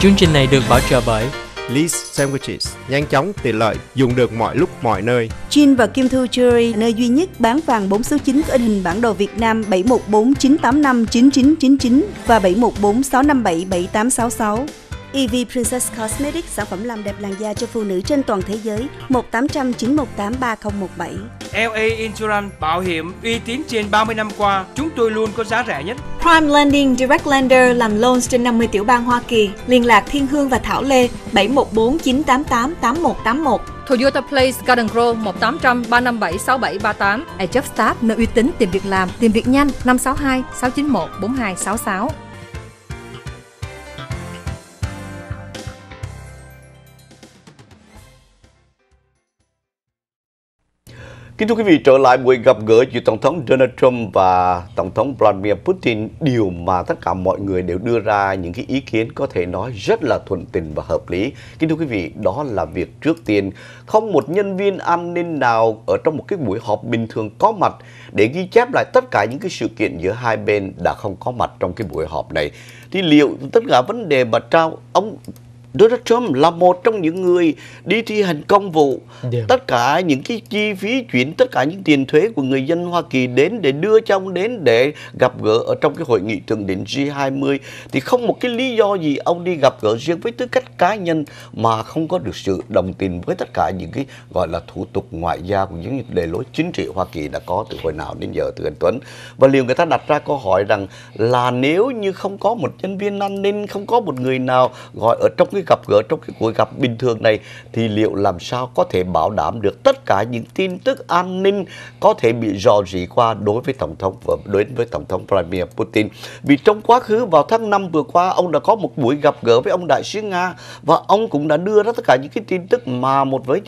Chương trình này được bảo trợ bởi Lee's Sandwiches, nhanh chóng, tiện lợi, dùng được mọi lúc, mọi nơi. Jin và Kim Thu Jewelry, nơi duy nhất bán vàng 4 số 9 có in hình bản đồ Việt Nam 714 985 9999 và 714 657 7866. EV Princess Cosmetics, sản phẩm làm đẹp làn da cho phụ nữ trên toàn thế giới, 1800 918 3017. LA Insurance, bảo hiểm uy tín trên 30 năm qua, chúng tôi luôn có giá rẻ nhất. Prime Lending Direct Lender làm loans trên 50 tiểu bang Hoa Kỳ. Liên lạc Thiên Hương và Thảo Lê 714 988 8181. Toyota Place Garden Grove 1800 357 6738. Adjust Staff nơi uy tín tìm việc làm, tìm việc nhanh 562 691 4266. Kính thưa quý vị, trở lại buổi gặp gỡ giữa Tổng thống Donald Trump và Tổng thống Vladimir Putin, điều mà tất cả mọi người đều đưa ra những cái ý kiến có thể nói rất là thuận tình và hợp lý. Kính thưa quý vị, đó là việc trước tiên, không một nhân viên an ninh nào ở trong một cái buổi họp bình thường có mặt để ghi chép lại tất cả những cái sự kiện giữa hai bên đã không có mặt trong cái buổi họp này. Thì liệu tất cả vấn đề mà trao ông Donald Trump là một trong những người đi thi hành công vụ. Yeah. Dạ. Tất cả những cái chi phí chuyển tất cả những tiền thuế của người dân Hoa Kỳ đến để đưa cho ông đến để gặp gỡ ở trong cái hội nghị thượng đỉnh G20 thì không một cái lý do gì ông đi gặp gỡ riêng với tư cách cá nhân mà không có được sự đồng tình với tất cả những cái gọi là thủ tục ngoại giao của những đề lối chính trị Hoa Kỳ đã có từ hồi nào đến giờ từ anh Tuấn và liệu người ta đặt ra câu hỏi rằng là nếu như không có một nhân viên an ninh không có một người nào gọi ở trong cái gặp gỡ trong cái cuộc gặp bình thường này thì liệu làm sao có thể bảo đảm được tất cả những tin tức an ninh có thể bị rò rỉ qua đối với tổng thống và đối với tổng thống Vladimir Putin vì trong quá khứ vào tháng 5 vừa qua ông đã có một buổi gặp gỡ với ông đại sứ Nga và ông cũng đã đưa ra tất cả những cái tin tức mà một với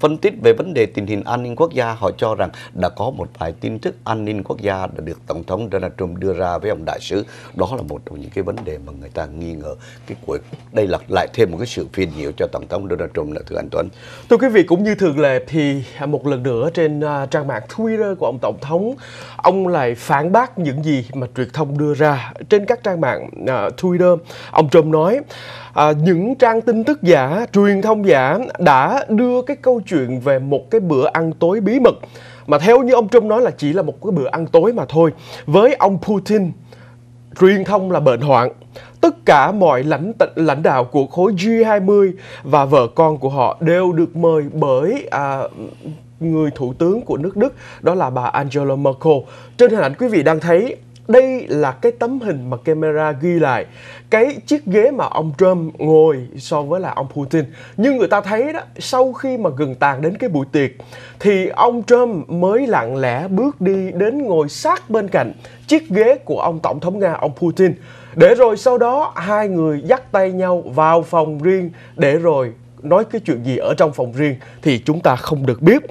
phân tích về vấn đề tình hình an ninh quốc gia họ cho rằng đã có một vài tin tức an ninh quốc gia đã được tổng thống Donald Trump đưa ra với ông đại sứ đó là một trong những cái vấn đề mà người ta nghi ngờ cái cuối đây là lại thêm một cái sự phiền nhiễu cho tổng thống Donald Trump nữa thưa anh Tuấn. Thưa quý vị cũng như thường lệ thì một lần nữa trên à, trang mạng Twitter của ông tổng thống ông lại phản bác những gì mà truyền thông đưa ra trên các trang mạng à, Twitter. Ông Trump nói à, những trang tin tức giả, truyền thông giả đã đưa cái câu chuyện về một cái bữa ăn tối bí mật mà theo như ông Trump nói là chỉ là một cái bữa ăn tối mà thôi với ông Putin truyền thông là bệnh hoạn Tất cả mọi lãnh tịnh lãnh đạo của khối G20 và vợ con của họ đều được mời bởi à, người thủ tướng của nước Đức đó là bà Angela Merkel. Trên hình ảnh quý vị đang thấy đây là cái tấm hình mà camera ghi lại cái chiếc ghế mà ông Trump ngồi so với là ông Putin nhưng người ta thấy đó sau khi mà gần tàn đến cái buổi tiệc thì ông Trump mới lặng lẽ bước đi đến ngồi sát bên cạnh chiếc ghế của ông tổng thống Nga ông Putin để rồi sau đó hai người dắt tay nhau vào phòng riêng để rồi nói cái chuyện gì ở trong phòng riêng thì chúng ta không được biết.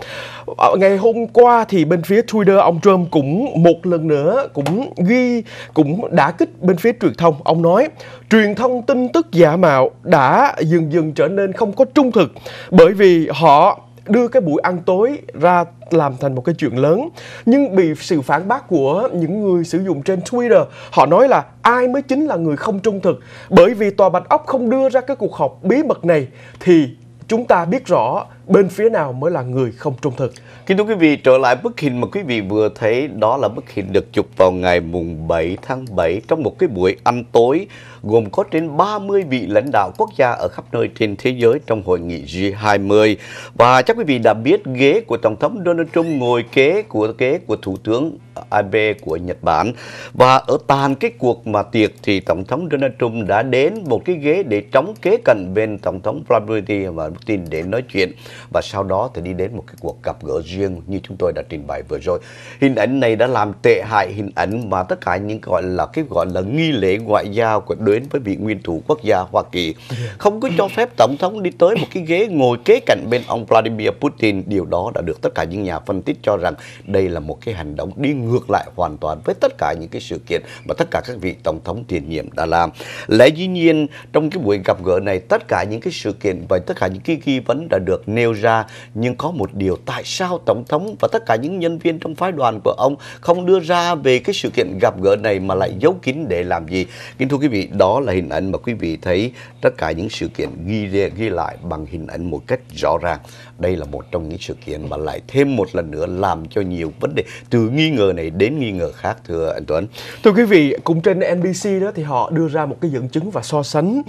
Ngày hôm qua thì bên phía Twitter ông Trump cũng một lần nữa cũng ghi cũng đã kích bên phía truyền thông. Ông nói truyền thông tin tức giả mạo đã dần dần trở nên không có trung thực bởi vì họ đưa cái buổi ăn tối ra làm thành một cái chuyện lớn nhưng bị sự phản bác của những người sử dụng trên Twitter họ nói là ai mới chính là người không trung thực bởi vì tòa Bạch Ốc không đưa ra cái cuộc họp bí mật này thì chúng ta biết rõ bên phía nào mới là người không trung thực. Kính thưa quý vị, trở lại bức hình mà quý vị vừa thấy, đó là bức hình được chụp vào ngày mùng 7 tháng 7 trong một cái buổi ăn tối gồm có trên 30 vị lãnh đạo quốc gia ở khắp nơi trên thế giới trong hội nghị G20. Và chắc quý vị đã biết ghế của Tổng thống Donald Trump ngồi kế của kế của Thủ tướng Abe của Nhật Bản. Và ở tàn cái cuộc mà tiệc thì Tổng thống Donald Trump đã đến một cái ghế để trống kế cận bên Tổng thống Vladimir và Putin để nói chuyện và sau đó thì đi đến một cái cuộc gặp gỡ riêng như chúng tôi đã trình bày vừa rồi. Hình ảnh này đã làm tệ hại hình ảnh mà tất cả những gọi là cái gọi là nghi lễ ngoại giao của đến với vị nguyên thủ quốc gia Hoa Kỳ. Không có cho phép tổng thống đi tới một cái ghế ngồi kế cạnh bên ông Vladimir Putin, điều đó đã được tất cả những nhà phân tích cho rằng đây là một cái hành động đi ngược lại hoàn toàn với tất cả những cái sự kiện mà tất cả các vị tổng thống tiền nhiệm đã làm. Lẽ dĩ nhiên trong cái buổi gặp gỡ này tất cả những cái sự kiện và tất cả những cái nghi vấn đã được nêu nêu ra nhưng có một điều tại sao tổng thống và tất cả những nhân viên trong phái đoàn của ông không đưa ra về cái sự kiện gặp gỡ này mà lại giấu kín để làm gì kính thưa quý vị đó là hình ảnh mà quý vị thấy tất cả những sự kiện ghi ghi lại bằng hình ảnh một cách rõ ràng đây là một trong những sự kiện mà lại thêm một lần nữa làm cho nhiều vấn đề từ nghi ngờ này đến nghi ngờ khác thưa anh Tuấn thưa quý vị cũng trên NBC đó thì họ đưa ra một cái dẫn chứng và so sánh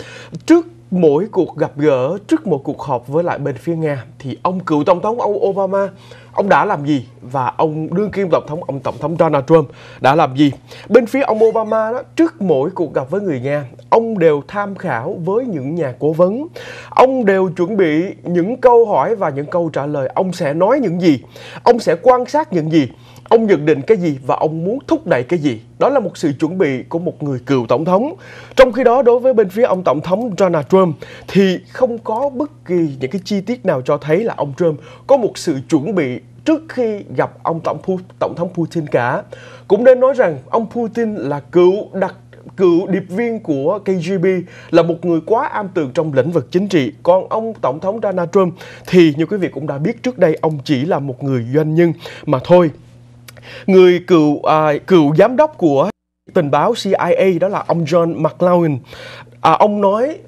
trước mỗi cuộc gặp gỡ trước một cuộc họp với lại bên phía Nga thì ông cựu tổng thống ông Obama ông đã làm gì và ông đương kim tổng thống ông tổng thống Donald Trump đã làm gì bên phía ông Obama đó trước mỗi cuộc gặp với người Nga ông đều tham khảo với những nhà cố vấn ông đều chuẩn bị những câu hỏi và những câu trả lời ông sẽ nói những gì ông sẽ quan sát những gì ông nhận định cái gì và ông muốn thúc đẩy cái gì. Đó là một sự chuẩn bị của một người cựu tổng thống. Trong khi đó đối với bên phía ông tổng thống Donald Trump thì không có bất kỳ những cái chi tiết nào cho thấy là ông Trump có một sự chuẩn bị trước khi gặp ông tổng Pu- tổng thống Putin cả. Cũng nên nói rằng ông Putin là cựu đặc cựu điệp viên của KGB là một người quá am tường trong lĩnh vực chính trị. Còn ông Tổng thống Donald Trump thì như quý vị cũng đã biết trước đây ông chỉ là một người doanh nhân mà thôi người cựu à, cựu giám đốc của tình báo CIA đó là ông John McLaughlin. À, ông nói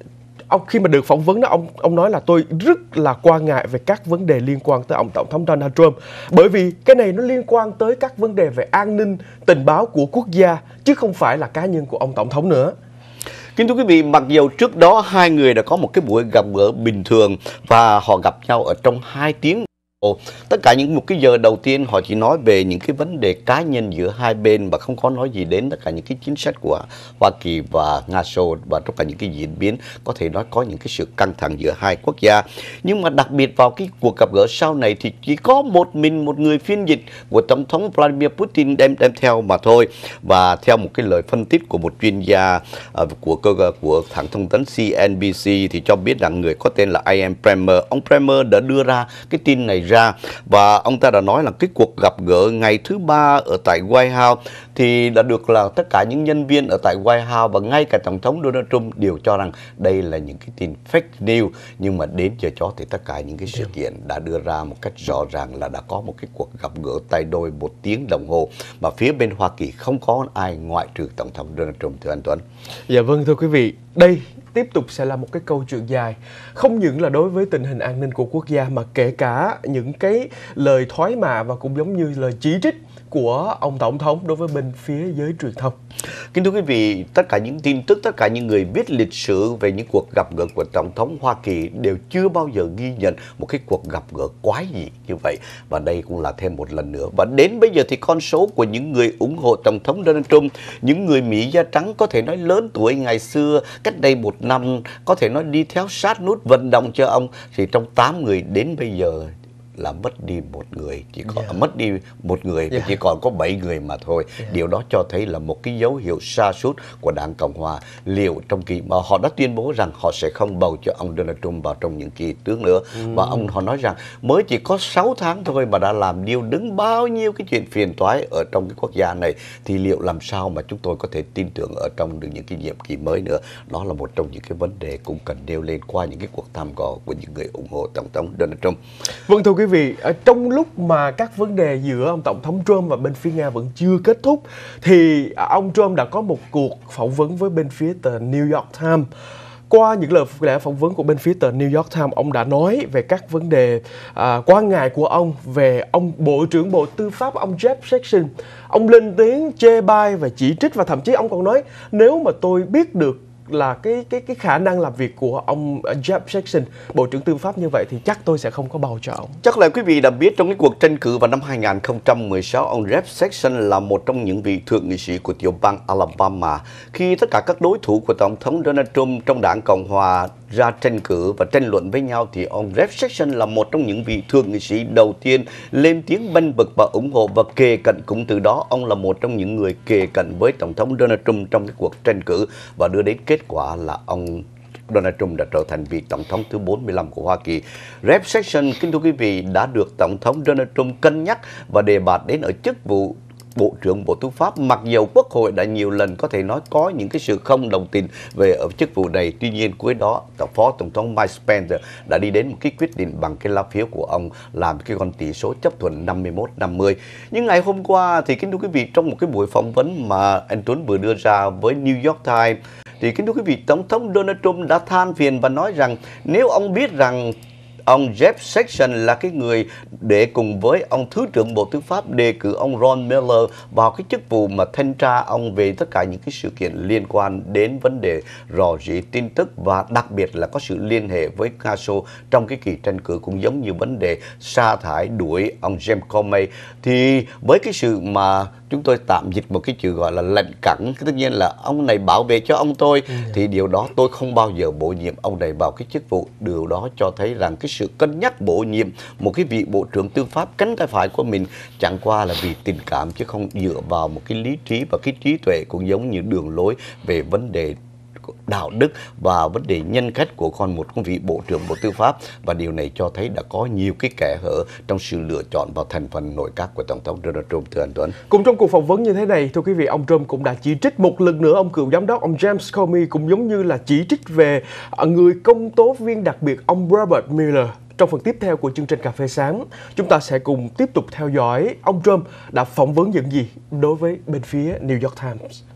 ông khi mà được phỏng vấn đó ông ông nói là tôi rất là quan ngại về các vấn đề liên quan tới ông tổng thống Donald Trump bởi vì cái này nó liên quan tới các vấn đề về an ninh tình báo của quốc gia chứ không phải là cá nhân của ông tổng thống nữa. Kính thưa quý vị, mặc dù trước đó hai người đã có một cái buổi gặp gỡ bình thường và họ gặp nhau ở trong hai tiếng Ồ, tất cả những một cái giờ đầu tiên họ chỉ nói về những cái vấn đề cá nhân giữa hai bên và không có nói gì đến tất cả những cái chính sách của Hoa Kỳ và Nga Xô và tất cả những cái diễn biến có thể nói có những cái sự căng thẳng giữa hai quốc gia. Nhưng mà đặc biệt vào cái cuộc gặp gỡ sau này thì chỉ có một mình một người phiên dịch của Tổng thống Vladimir Putin đem đem theo mà thôi. Và theo một cái lời phân tích của một chuyên gia uh, của cơ của hãng thông tấn CNBC thì cho biết rằng người có tên là I am Premier. Ông Premier đã đưa ra cái tin này ra và ông ta đã nói là cái cuộc gặp gỡ ngày thứ ba ở tại White House thì đã được là tất cả những nhân viên ở tại White House và ngay cả tổng thống Donald Trump đều cho rằng đây là những cái tin fake news nhưng mà đến giờ chó thì tất cả những cái sự dạ. kiện đã đưa ra một cách rõ ràng là đã có một cái cuộc gặp gỡ tay đôi một tiếng đồng hồ mà phía bên Hoa Kỳ không có ai ngoại trừ tổng thống Donald Trump thưa anh Tuấn. Dạ vâng thưa quý vị, đây tiếp tục sẽ là một cái câu chuyện dài không những là đối với tình hình an ninh của quốc gia mà kể cả những cái lời thoái mạ và cũng giống như lời chỉ trích của ông tổng thống đối với bên phía giới truyền thông. Kính thưa quý vị, tất cả những tin tức, tất cả những người biết lịch sử về những cuộc gặp gỡ của tổng thống Hoa Kỳ đều chưa bao giờ ghi nhận một cái cuộc gặp gỡ quái gì như vậy và đây cũng là thêm một lần nữa. Và đến bây giờ thì con số của những người ủng hộ tổng thống Donald Trump, những người Mỹ da trắng có thể nói lớn tuổi ngày xưa cách đây một năm có thể nói đi theo sát nút vận động cho ông thì trong 8 người đến bây giờ là mất đi một người chỉ có yeah. mất đi một người yeah. chỉ còn có bảy người mà thôi yeah. điều đó cho thấy là một cái dấu hiệu xa sút của đảng cộng hòa liệu trong kỳ mà họ đã tuyên bố rằng họ sẽ không bầu cho ông donald trump vào trong những kỳ tướng nữa mm. và ông họ nói rằng mới chỉ có 6 tháng thôi mà đã làm điêu đứng bao nhiêu cái chuyện phiền toái ở trong cái quốc gia này thì liệu làm sao mà chúng tôi có thể tin tưởng ở trong được những cái nhiệm kỳ mới nữa đó là một trong những cái vấn đề cũng cần nêu lên qua những cái cuộc thăm dò của những người ủng hộ tổng thống donald trump vâng thưa quý quý vị, ở trong lúc mà các vấn đề giữa ông Tổng thống Trump và bên phía Nga vẫn chưa kết thúc thì ông Trump đã có một cuộc phỏng vấn với bên phía tờ New York Times qua những lời lẽ phỏng vấn của bên phía tờ New York Times, ông đã nói về các vấn đề à, quan ngại của ông về ông Bộ trưởng Bộ Tư pháp ông Jeff Sessions. Ông lên tiếng chê bai và chỉ trích và thậm chí ông còn nói nếu mà tôi biết được là cái cái cái khả năng làm việc của ông Jeff Sessions, Bộ trưởng Tư pháp như vậy thì chắc tôi sẽ không có bầu cho ông. Chắc là quý vị đã biết trong cái cuộc tranh cử vào năm 2016, ông Jeff Sessions là một trong những vị thượng nghị sĩ của tiểu bang Alabama khi tất cả các đối thủ của tổng thống Donald Trump trong đảng Cộng hòa ra tranh cử và tranh luận với nhau thì ông Rex Section là một trong những vị thượng nghị sĩ đầu tiên lên tiếng bênh vực và ủng hộ và kề cận cũng từ đó ông là một trong những người kề cận với Tổng thống Donald Trump trong cái cuộc tranh cử và đưa đến kết quả là ông Donald Trump đã trở thành vị tổng thống thứ 45 của Hoa Kỳ. Rep Sessions, kính thưa quý vị, đã được tổng thống Donald Trump cân nhắc và đề bạt đến ở chức vụ Bộ trưởng Bộ Tư pháp mặc dù Quốc hội đã nhiều lần có thể nói có những cái sự không đồng tình về ở chức vụ này tuy nhiên cuối đó Phó Tổng thống Mike Pence đã đi đến một cái quyết định bằng cái lá phiếu của ông làm cái con tỷ số chấp thuận 51-50 nhưng ngày hôm qua thì kính thưa quý vị trong một cái buổi phỏng vấn mà anh Tuấn vừa đưa ra với New York Times thì kính thưa quý vị Tổng thống Donald Trump đã than phiền và nói rằng nếu ông biết rằng ông Jeff Sessions là cái người để cùng với ông Thứ trưởng Bộ Tư pháp đề cử ông Ron Miller vào cái chức vụ mà thanh tra ông về tất cả những cái sự kiện liên quan đến vấn đề rò rỉ tin tức và đặc biệt là có sự liên hệ với Caso trong cái kỳ tranh cử cũng giống như vấn đề sa thải đuổi ông James Comey thì với cái sự mà chúng tôi tạm dịch một cái chữ gọi là lệnh cẳng tất nhiên là ông này bảo vệ cho ông tôi ừ. thì điều đó tôi không bao giờ bổ nhiệm ông này vào cái chức vụ điều đó cho thấy rằng cái sự cân nhắc bổ nhiệm một cái vị bộ trưởng tư pháp cánh tay phải của mình chẳng qua là vì tình cảm chứ không dựa vào một cái lý trí và cái trí tuệ cũng giống như đường lối về vấn đề đạo đức và vấn đề nhân cách của con một công vị bộ trưởng bộ tư pháp và điều này cho thấy đã có nhiều cái kẻ hở trong sự lựa chọn vào thành phần nội các của tổng thống Donald Trump thưa anh Tuấn. Cùng trong cuộc phỏng vấn như thế này, thưa quý vị, ông Trump cũng đã chỉ trích một lần nữa ông cựu giám đốc ông James Comey cũng giống như là chỉ trích về à, người công tố viên đặc biệt ông Robert Mueller trong phần tiếp theo của chương trình Cà phê Sáng, chúng ta sẽ cùng tiếp tục theo dõi ông Trump đã phỏng vấn những gì đối với bên phía New York Times.